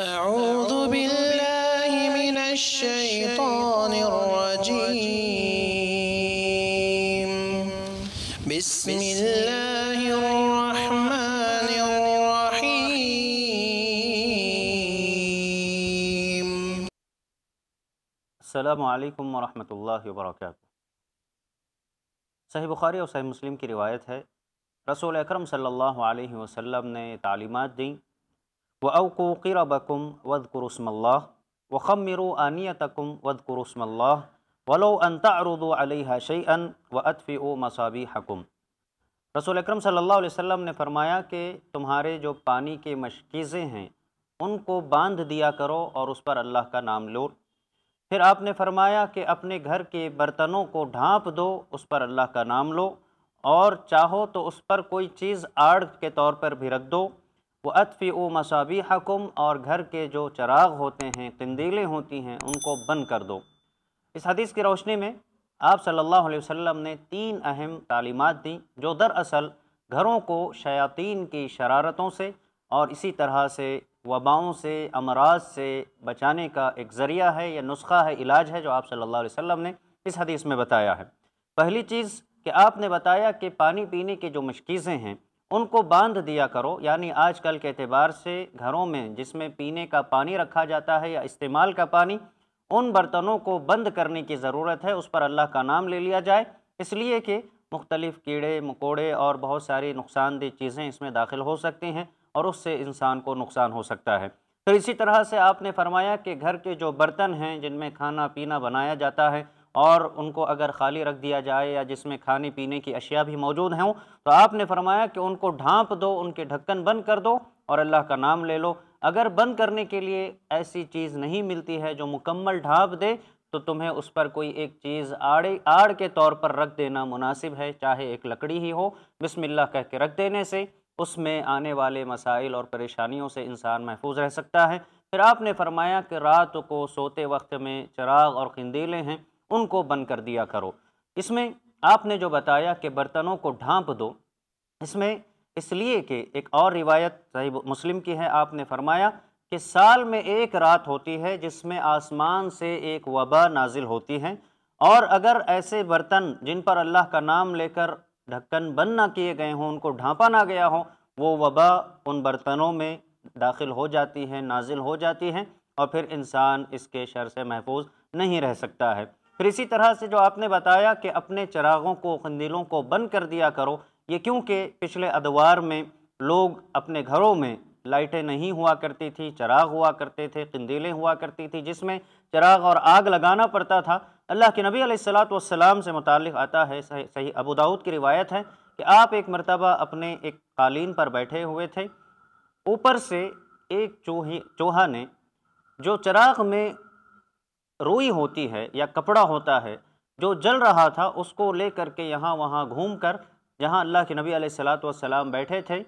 أعوذ بالله من الشيطان الرجيم بسم الله الرحمن الرحيم السلام عليكم ورحمة الله وبركاته صحيح بخاري اور مسلم کی روایت ہے رسول اکرم صلی اللہ علیہ وسلم نے تعلیمات دیں वको क़िरबकुम वदकुरस्मल्ला वख़मिरु आनियतकुम वदकुरस्मल्ला वलो अनतारुदो अलहा शैन व अतफ़ी मसाबी हकुम रसूल अक्रम सल्ला वसम ने फरमाया कि तुम्हारे जो पानी के मशकीज़ें हैं उनको बांध दिया करो और उस पर अल्लाह का नाम लो फिर आपने फरमाया कि अपने घर के बर्तनों को ढांप दो उस पर अल्लाह का नाम लो और चाहो तो उस पर कोई चीज़ आड़ के तौर पर भी रख दो वतफ़ी ओ मसाबी हकुम और घर के जो चराग होते हैं कंदीलें होती हैं उनको बंद कर दो इस हदीस की रोशनी में आप सल्लल्लाहु अलैहि वसल्लम ने तीन अहम तालीमत दी जो दरअसल घरों को शयातीन की शरारतों से और इसी तरह से वबाओं से अमराज से बचाने का एक ज़रिया है या नुस्खा है इलाज है जो आप सल्लल्लाहु अलैहि वसल्लम ने इस हदीस में बताया है पहली चीज़ कि आपने बताया कि पानी पीने की जो मशकीज़ें हैं उनको बांध दिया करो यानी आजकल के अतबार से घरों में जिसमें पीने का पानी रखा जाता है या इस्तेमाल का पानी उन बर्तनों को बंद करने की ज़रूरत है उस पर अल्लाह का नाम ले लिया जाए इसलिए कि मुख्तलिफ़ कीड़े मकोड़े और बहुत सारी नुकसानदेह चीज़ें इसमें दाखिल हो सकती हैं और उससे इंसान को नुकसान हो सकता है तो इसी तरह से आपने फरमाया कि घर के जो बर्तन हैं जिनमें खाना पीना बनाया जाता है और उनको अगर खाली रख दिया जाए या जिसमें खाने पीने की अशिया भी मौजूद हों तो आपने फरमाया कि उनको ढांप दो उनके ढक्कन बंद कर दो और अल्लाह का नाम ले लो अगर बंद करने के लिए ऐसी चीज़ नहीं मिलती है जो मुकम्मल ढांप दे तो तुम्हें उस पर कोई एक चीज़ आड़े आड़ के तौर पर रख देना मुनासिब है चाहे एक लकड़ी ही हो बिस्मिल्लाह कह के रख देने से उसमें आने वाले मसाइल और परेशानियों से इंसान महफूज रह सकता है फिर आपने फरमाया कि रात को सोते वक्त में चराग और कंदीलें हैं उनको बंद कर दिया करो इसमें आपने जो बताया कि बर्तनों को ढांप दो इसमें इसलिए कि एक और रिवायत सही मुस्लिम की है आपने फरमाया कि साल में एक रात होती है जिसमें आसमान से एक वबा नाजिल होती है और अगर ऐसे बर्तन जिन पर अल्लाह का नाम लेकर ढक्कन बंद ना किए गए हों उनको ढांपा ना गया हो वो वबा उन बर्तनों में दाखिल हो जाती है नाजिल हो जाती है और फिर इंसान इसके शर से महफूज नहीं रह सकता है फिर इसी तरह से जो आपने बताया कि अपने चरागों को कंदीलों को बंद कर दिया करो ये क्योंकि पिछले अदवार में लोग अपने घरों में लाइटें नहीं हुआ करती थी चराग हुआ करते थे कंदीलें हुआ करती थी जिसमें चराग और आग लगाना पड़ता था अल्लाह के नबी सलाम से मुतल आता है सही, सही अबू दाऊद की रिवायत है कि आप एक मरतबा अपने एक कालीन पर बैठे हुए थे ऊपर से एक चूहे चूहा ने जो चराग में रोई होती है या कपड़ा होता है जो जल रहा था उसको ले करके यहाँ वहाँ घूम कर जहाँ अल्लाह के नबी सलाम बैठे थे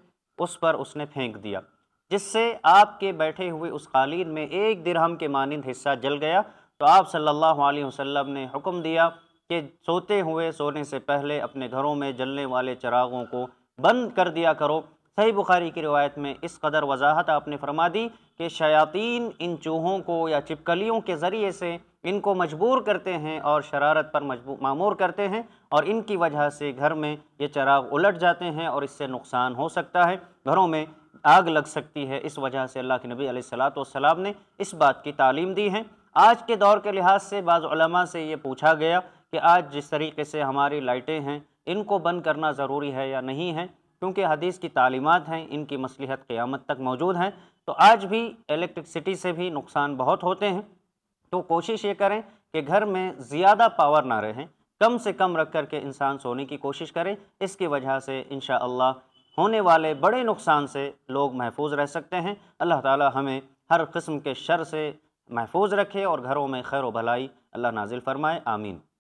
उस पर उसने फेंक दिया जिससे आपके बैठे हुए उस कालीन में एक दिरहम के मानंद हिस्सा जल गया तो आप सल्लल्लाहु अलैहि वसल्लम ने हुक्म दिया कि सोते हुए सोने से पहले अपने घरों में जलने वाले चरागों को बंद कर दिया करो सही बुखारी की रिवायत में इस कदर वजाहत आपने फरमा दी कि शयातीन इन चूहों को या चिपकलियों के ज़रिए से इनको मजबूर करते हैं और शरारत पर मजबूर मामूर करते हैं और इनकी वजह से घर में ये चराग उलट जाते हैं और इससे नुकसान हो सकता है घरों में आग लग सकती है इस वजह से अल्लाह के नबी सलाम ने इस बात की तालीम दी है आज के दौर के लिहाज से बाज़ से ये पूछा गया कि आज जिस तरीके से हमारी लाइटें हैं इनको बंद करना ज़रूरी है या नहीं है क्योंकि हदीस की तालीमत हैं इनकी मसलहत क़्यामत तक मौजूद हैं तो आज भी इलेक्ट्रिसिटी से भी नुकसान बहुत होते हैं तो कोशिश ये करें कि घर में ज़्यादा पावर ना रहें कम से कम रख कर के इंसान सोने की कोशिश करें इसकी वजह से इन होने वाले बड़े नुकसान से लोग महफूज रह सकते हैं अल्लाह ताला हमें हर किस्म के शर से महफूज रखे और घरों में खैर भलाई अल्लाह नाजिल फरमाए आमीन